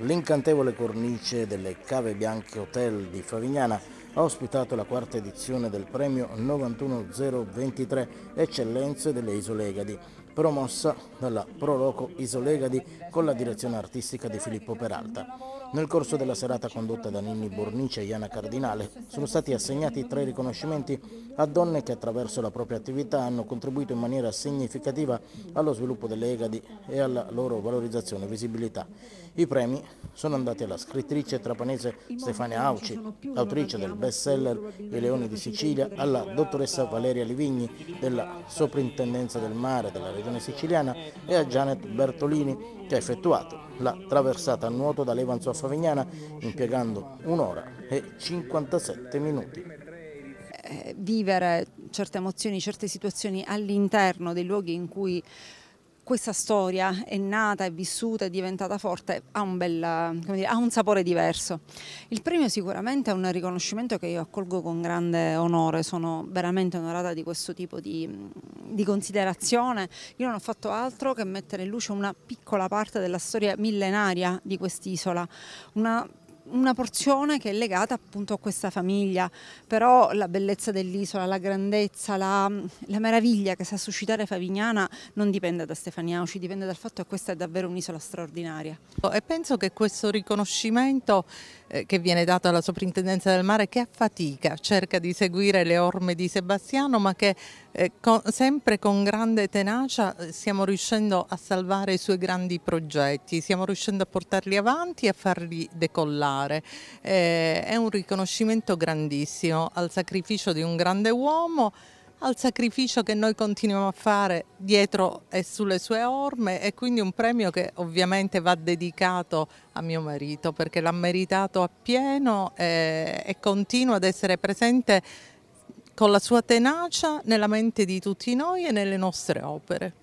L'incantevole cornice delle Cave Bianche Hotel di Favignana ha ospitato la quarta edizione del premio 91023 Eccellenze delle Isole Egadi promossa dalla Pro Loco Isolegadi con la direzione artistica di Filippo Peralta. Nel corso della serata condotta da Nini Bornice e Iana Cardinale sono stati assegnati tre riconoscimenti a donne che attraverso la propria attività hanno contribuito in maniera significativa allo sviluppo delle Egadi e alla loro valorizzazione e visibilità. I premi sono andati alla scrittrice trapanese Stefania Auci, autrice del bestseller I Leoni di Sicilia, alla dottoressa Valeria Livigni della Soprintendenza del Mare della Regione Regione Siciliana e a Janet Bertolini che ha effettuato la traversata a nuoto da Levanzo a Favignana impiegando un'ora e 57 minuti eh, vivere certe emozioni, certe situazioni all'interno dei luoghi in cui questa storia è nata, è vissuta, è diventata forte, ha un, bel, dire, ha un sapore diverso. Il premio sicuramente è un riconoscimento che io accolgo con grande onore, sono veramente onorata di questo tipo di, di considerazione. Io non ho fatto altro che mettere in luce una piccola parte della storia millenaria di quest'isola, una una porzione che è legata appunto a questa famiglia, però la bellezza dell'isola, la grandezza, la, la, meraviglia che sa suscitare Favignana non dipende da ci dipende dal fatto che questa è davvero un'isola straordinaria. E penso che questo riconoscimento eh, che viene dato alla soprintendenza del mare che a fatica cerca di seguire le orme di Sebastiano ma che eh, con, sempre con grande tenacia eh, stiamo riuscendo a salvare i suoi grandi progetti, stiamo riuscendo a portarli avanti e a farli decollare. Eh, è un riconoscimento grandissimo al sacrificio di un grande uomo al sacrificio che noi continuiamo a fare dietro e sulle sue orme e quindi un premio che ovviamente va dedicato a mio marito perché l'ha meritato appieno e, eh, e continua ad essere presente con la sua tenacia nella mente di tutti noi e nelle nostre opere.